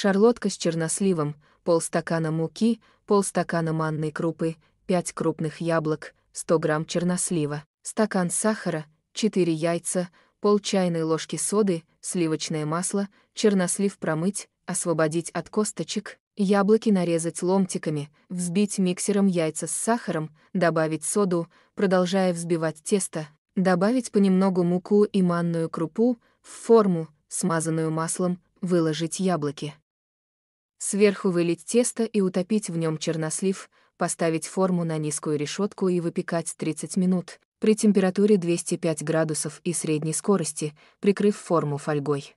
шарлотка с черносливом, полстакана муки, полстакана манной крупы, 5 крупных яблок, 100 грамм чернослива, стакан сахара, 4 яйца, пол чайной ложки соды, сливочное масло, чернослив промыть, освободить от косточек, яблоки нарезать ломтиками, взбить миксером яйца с сахаром, добавить соду, продолжая взбивать тесто, добавить понемногу муку и манную крупу, в форму, смазанную маслом, выложить яблоки. Сверху вылить тесто и утопить в нем чернослив, поставить форму на низкую решетку и выпекать 30 минут, при температуре 205 градусов и средней скорости, прикрыв форму фольгой.